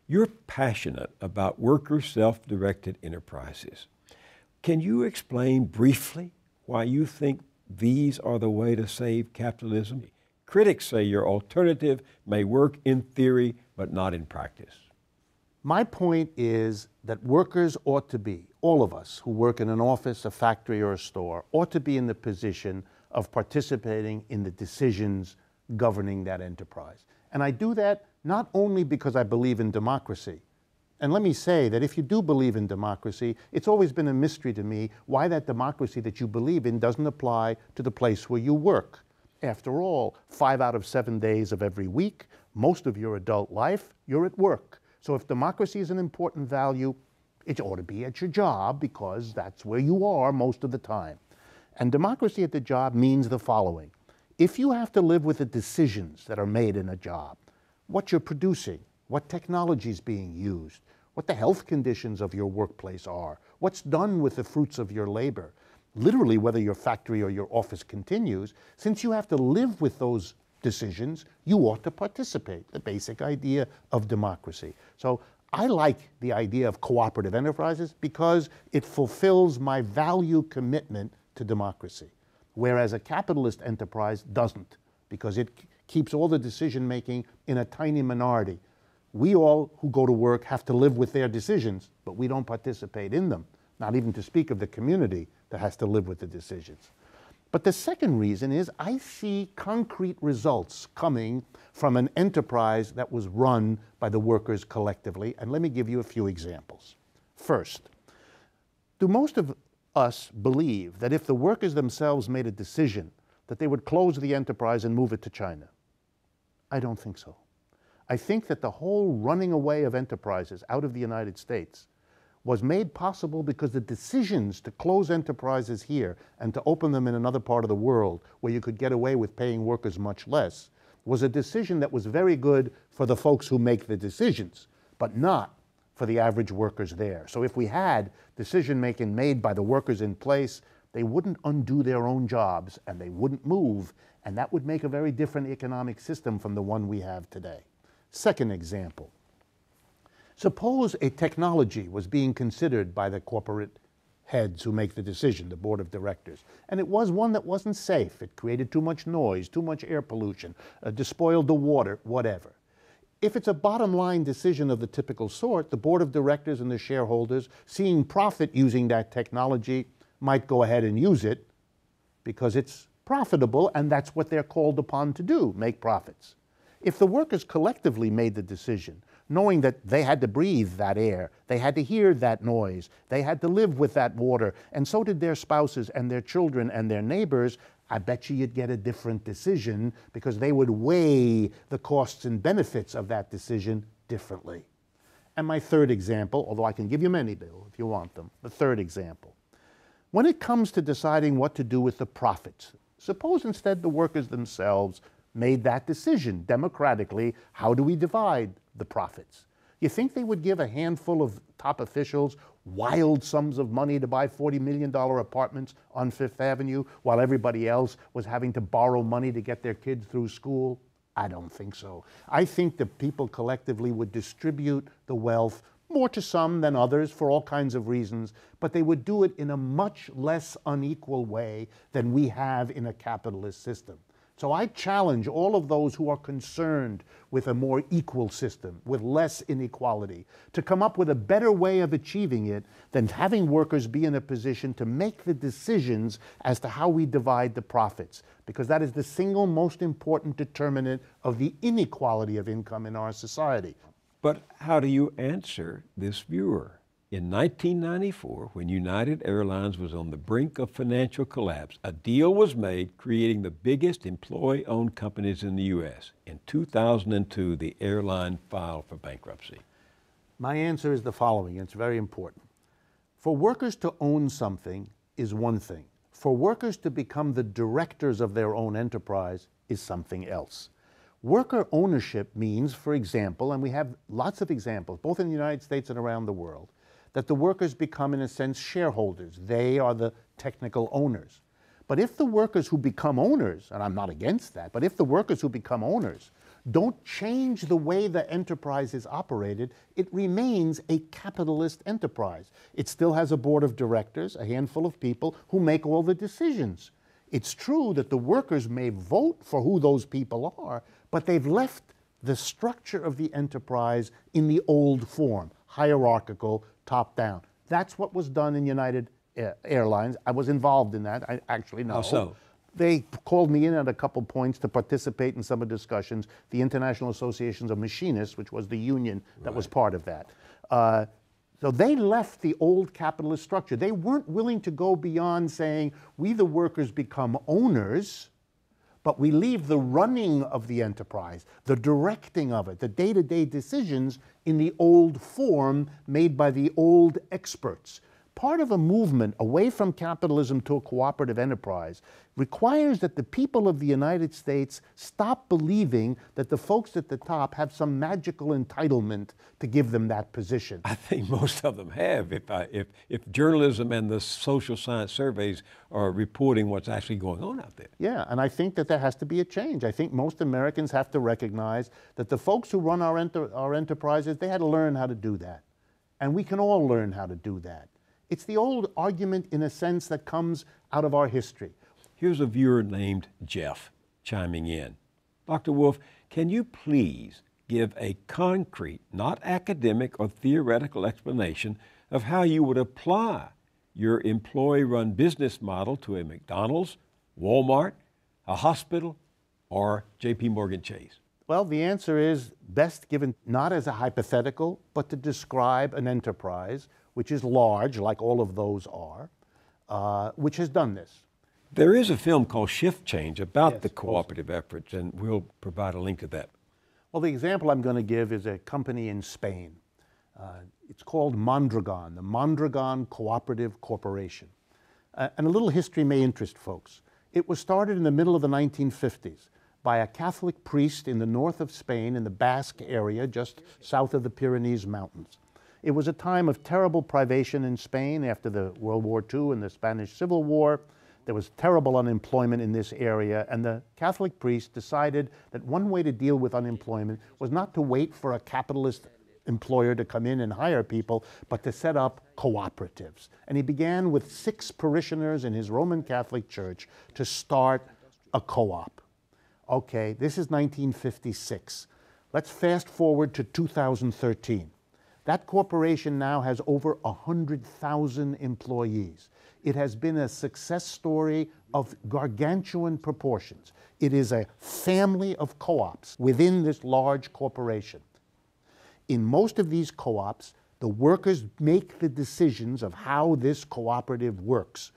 You're passionate about worker self directed enterprises. Can you explain briefly why you think these are the way to save capitalism? Critics say your alternative may work in theory, but not in practice. My point is that workers ought to be, all of us who work in an office, a factory, or a store, ought to be in the position of participating in the decisions governing that enterprise. And I do that not only because I believe in democracy. And let me say that if you do believe in democracy, it's always been a mystery to me why that democracy that you believe in doesn't apply to the place where you work. After all, five out of seven days of every week, most of your adult life, you're at work. So if democracy is an important value, it ought to be at your job because that's where you are most of the time. And democracy at the job means the following if you have to live with the decisions that are made in a job, what you're producing, what technology is being used, what the health conditions of your workplace are, what's done with the fruits of your labor, literally whether your factory or your office continues, since you have to live with those decisions, you ought to participate, the basic idea of democracy. So I like the idea of cooperative enterprises because it fulfills my value commitment to democracy, whereas a capitalist enterprise doesn't because it keeps all the decision making in a tiny minority. We all who go to work have to live with their decisions, but we don't participate in them, not even to speak of the community that has to live with the decisions. But the second reason is I see concrete results coming from an enterprise that was run by the workers collectively. And let me give you a few examples. First, do most of us believe that if the workers themselves made a decision that they would close the enterprise and move it to China? I don't think so. I think that the whole running away of enterprises out of the United States was made possible because the decisions to close enterprises here and to open them in another part of the world where you could get away with paying workers much less was a decision that was very good for the folks who make the decisions, but not for the average workers there. So if we had decision making made by the workers in place, they wouldn't undo their own jobs and they wouldn't move, and that would make a very different economic system from the one we have today. Second example Suppose a technology was being considered by the corporate heads who make the decision, the board of directors, and it was one that wasn't safe. It created too much noise, too much air pollution, uh, despoiled the water, whatever. If it's a bottom line decision of the typical sort, the board of directors and the shareholders, seeing profit using that technology, might go ahead and use it because it's profitable and that's what they're called upon to do make profits. If the workers collectively made the decision knowing that they had to breathe that air, they had to hear that noise, they had to live with that water, and so did their spouses and their children and their neighbors. I bet you you'd get a different decision because they would weigh the costs and benefits of that decision differently. And my third example, although I can give you many, Bill, if you want them, the third example. When it comes to deciding what to do with the profits, suppose instead the workers themselves made that decision democratically. How do we divide the profits. You think they would give a handful of top officials wild sums of money to buy $40 million apartments on Fifth Avenue while everybody else was having to borrow money to get their kids through school? I don't think so. I think the people collectively would distribute the wealth more to some than others for all kinds of reasons, but they would do it in a much less unequal way than we have in a capitalist system. So I challenge all of those who are concerned with a more equal system, with less inequality, to come up with a better way of achieving it than having workers be in a position to make the decisions as to how we divide the profits, because that is the single most important determinant of the inequality of income in our society. But how do you answer this viewer? In 1994, when United Airlines was on the brink of financial collapse, a deal was made creating the biggest employee owned companies in the U.S. In 2002, the airline filed for bankruptcy. My answer is the following it's very important. For workers to own something is one thing, for workers to become the directors of their own enterprise is something else. Worker ownership means, for example, and we have lots of examples, both in the United States and around the world, that the workers become, in a sense, shareholders. They are the technical owners. But if the workers who become owners, and I'm not against that, but if the workers who become owners don't change the way the enterprise is operated, it remains a capitalist enterprise. It still has a board of directors, a handful of people who make all the decisions. It's true that the workers may vote for who those people are, but they've left the structure of the enterprise in the old form hierarchical, top down. That's what was done in United Airlines. I was involved in that. I actually know. How so? They called me in at a couple points to participate in some of discussions. The International Associations of Machinists, which was the union that right. was part of that. Uh, so they left the old capitalist structure. They weren't willing to go beyond saying, we the workers become owners but we leave the running of the enterprise, the directing of it, the day to day decisions in the old form made by the old experts part of a movement away from capitalism to a cooperative enterprise requires that the people of the United States stop believing that the folks at the top have some magical entitlement to give them that position. I think [LAUGHS] most of them have. If, I, if, if journalism and the social science surveys are reporting what's actually going on out there. Yeah, and I think that there has to be a change. I think most Americans have to recognize that the folks who run our, enter, our enterprises, they had to learn how to do that. And we can all learn how to do that. It's the old argument, in a sense, that comes out of our history. Here's a viewer named Jeff chiming in. Dr. Wolf, can you please give a concrete, not academic or theoretical explanation of how you would apply your employee run business model to a McDonald's, Walmart, a hospital, or JP Morgan Chase? Well, the answer is best given not as a hypothetical, but to describe an enterprise which is large, like all of those are, uh, which has done this. There is a film called Shift Change about yes, the cooperative efforts, and we'll provide a link to that. Well, the example I'm going to give is a company in Spain. Uh, it's called Mondragon, the Mondragon Cooperative Corporation. Uh, and a little history may interest folks. It was started in the middle of the 1950s by a Catholic priest in the north of Spain in the Basque area, just south of the Pyrenees Mountains. It was a time of terrible privation in Spain after the World War II and the Spanish Civil War. There was terrible unemployment in this area, and the Catholic priest decided that one way to deal with unemployment was not to wait for a capitalist employer to come in and hire people, but to set up cooperatives. And he began with six parishioners in his Roman Catholic Church to start a co op. Okay, this is 1956. Let's fast forward to 2013. That corporation now has over 100,000 employees. It has been a success story of gargantuan proportions. It is a family of co ops within this large corporation. In most of these co ops, the workers make the decisions of how this cooperative works.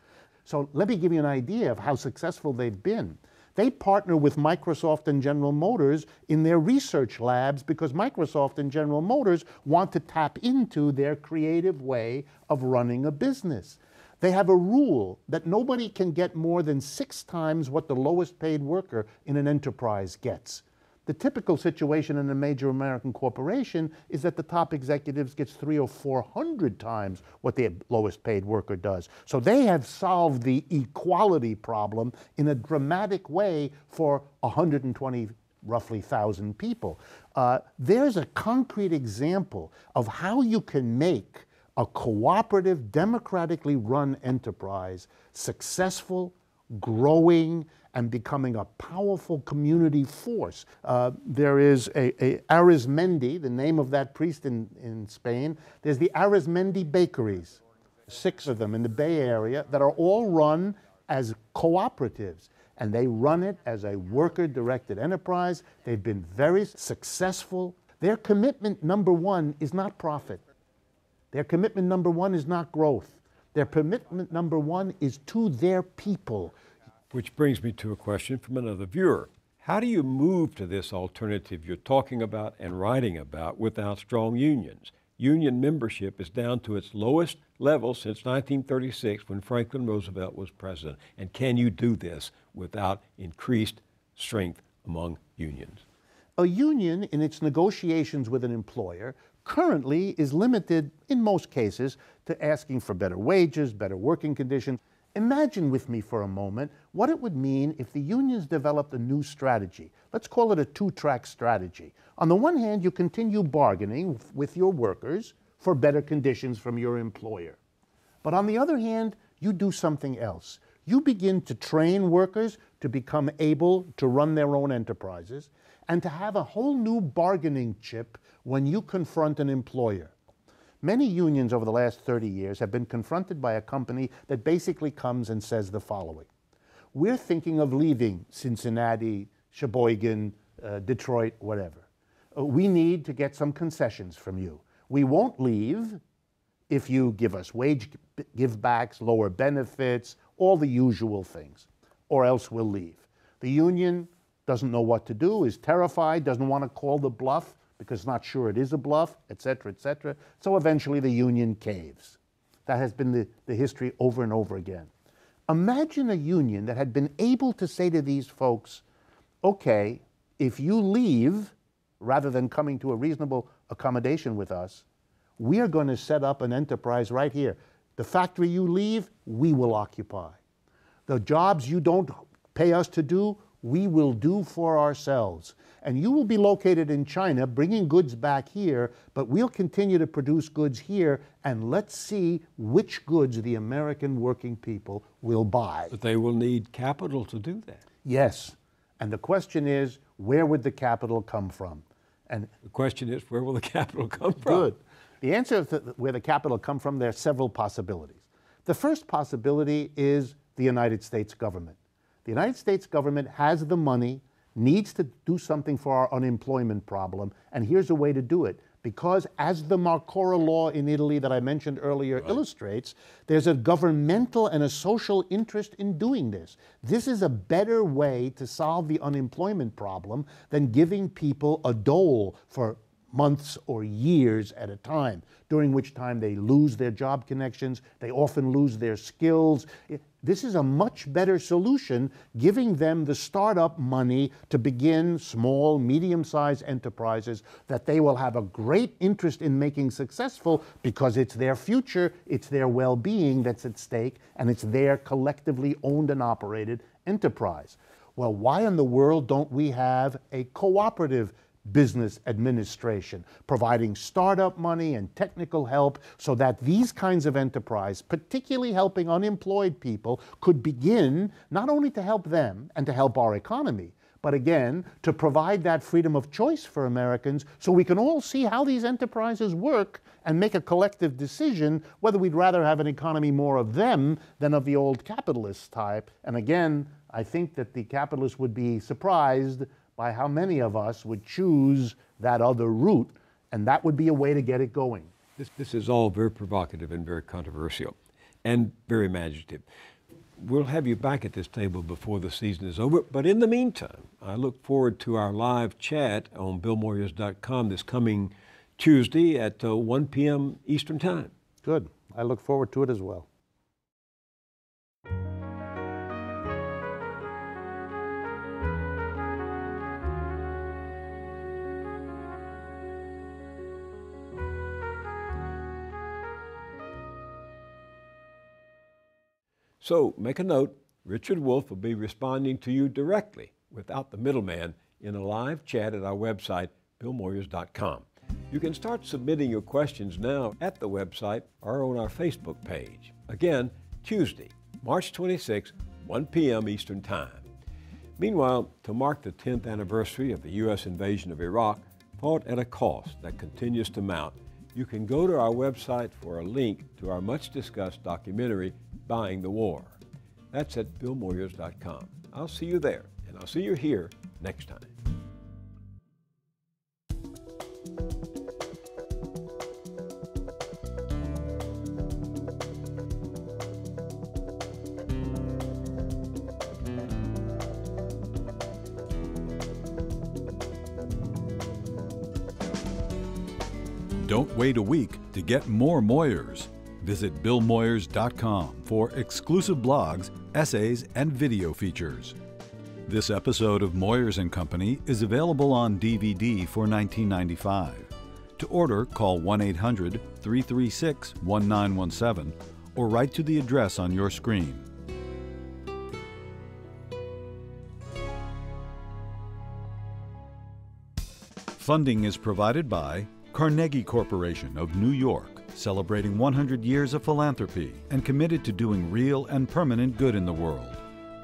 So let me give you an idea of how successful they've been. They partner with Microsoft and General Motors in their research labs because Microsoft and General Motors want to tap into their creative way of running a business. They have a rule that nobody can get more than six times what the lowest paid worker in an enterprise gets. The typical situation in a major American corporation is that the top executives gets three or four hundred times what the lowest paid worker does. So they have solved the equality problem in a dramatic way for 120 roughly 1,000 people. Uh, there's a concrete example of how you can make a cooperative, democratically run enterprise successful, growing, and becoming a powerful community force. Uh, there is a, a, Arizmendi, the name of that priest in, in Spain. There's the Arizmendi bakeries, six of them in the Bay Area that are all run as cooperatives. And they run it as a worker directed enterprise. They've been very successful. Their commitment number one is not profit. Their commitment number one is not growth. Their commitment number one is to their people, which brings me to a question from another viewer. How do you move to this alternative you're talking about and writing about without strong unions? Union membership is down to its lowest level since 1936 when Franklin Roosevelt was president. And can you do this without increased strength among unions? A union in its negotiations with an employer currently is limited, in most cases, to asking for better wages, better working conditions. Imagine with me for a moment what it would mean if the unions developed a new strategy. Let's call it a two track strategy. On the one hand, you continue bargaining with your workers for better conditions from your employer. But on the other hand, you do something else. You begin to train workers to become able to run their own enterprises and to have a whole new bargaining chip when you confront an employer. Many unions over the last 30 years have been confronted by a company that basically comes and says the following We're thinking of leaving Cincinnati, Sheboygan, uh, Detroit, whatever. Uh, we need to get some concessions from you. We won't leave if you give us wage givebacks, lower benefits, all the usual things, or else we'll leave. The union doesn't know what to do, is terrified, doesn't want to call the bluff, because not sure it is a bluff, etc., etc. So eventually the union caves. That has been the, the history over and over again. Imagine a union that had been able to say to these folks, okay, if you leave, rather than coming to a reasonable accommodation with us, we are going to set up an enterprise right here. The factory you leave, we will occupy. The jobs you don't pay us to do, we will do for ourselves. And you will be located in China, bringing goods back here, but we'll continue to produce goods here, and let's see which goods the American working people will buy. But they will need capital to do that. Yes. And the question is where would the capital come from? And the question is where will the capital come from? Good. The answer to where the capital come from, there are several possibilities. The first possibility is the United States government. The United States government has the money, needs to do something for our unemployment problem, and here's a way to do it. Because, as the Marcora law in Italy that I mentioned earlier right. illustrates, there's a governmental and a social interest in doing this. This is a better way to solve the unemployment problem than giving people a dole for months or years at a time, during which time they lose their job connections, they often lose their skills. This is a much better solution, giving them the startup money to begin small, medium sized enterprises that they will have a great interest in making successful because it's their future, it's their well being that's at stake, and it's their collectively owned and operated enterprise. Well, why in the world don't we have a cooperative business administration, providing startup money and technical help so that these kinds of enterprise, particularly helping unemployed people, could begin not only to help them and to help our economy, but again, to provide that freedom of choice for Americans so we can all see how these enterprises work and make a collective decision whether we'd rather have an economy more of them than of the old capitalist type. And again, I think that the capitalists would be surprised by how many of us would choose that other route, and that would be a way to get it going. This, this is all very provocative and very controversial and very imaginative. We'll have you back at this table before the season is over. But in the meantime, I look forward to our live chat on BillMoyers.com this coming Tuesday at uh, 1 p.m. Eastern Time. Good. I look forward to it as well. So make a note, Richard Wolf will be responding to you directly without the middleman in a live chat at our website, billmoyers.com. You can start submitting your questions now at the website or on our Facebook page. Again, Tuesday, March 26, 1 p.m. Eastern Time. Meanwhile, to mark the 10th anniversary of the U.S. invasion of Iraq, fought at a cost that continues to mount, you can go to our website for a link to our much discussed documentary, buying the war. That's at BillMoyers.com. I'll see you there, and I'll see you here next time. Don't wait a week to get more Moyers. Visit BillMoyers.com for exclusive blogs, essays, and video features. This episode of Moyers & Company is available on DVD for $19.95. To order, call 1-800-336-1917 or write to the address on your screen. Funding is provided by Carnegie Corporation of New York, celebrating 100 years of philanthropy and committed to doing real and permanent good in the world.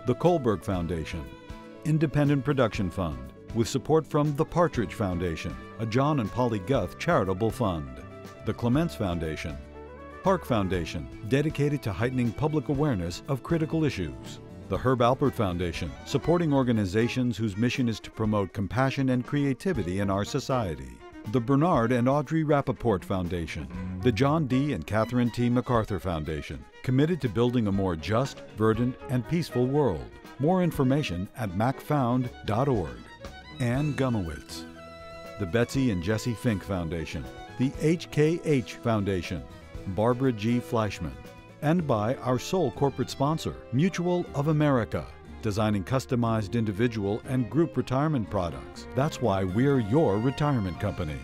The Kohlberg Foundation, Independent Production Fund, with support from the Partridge Foundation, a John and Polly Guth charitable fund. The Clements Foundation, Park Foundation, dedicated to heightening public awareness of critical issues. The Herb Alpert Foundation, supporting organizations whose mission is to promote compassion and creativity in our society the Bernard and Audrey Rappaport Foundation, the John D. and Catherine T. MacArthur Foundation, committed to building a more just, verdant, and peaceful world. More information at macfound.org. Anne Gumowitz, the Betsy and Jesse Fink Foundation, the HKH Foundation, Barbara G. Fleischman, and by our sole corporate sponsor, Mutual of America designing customized individual and group retirement products. That's why we're your retirement company.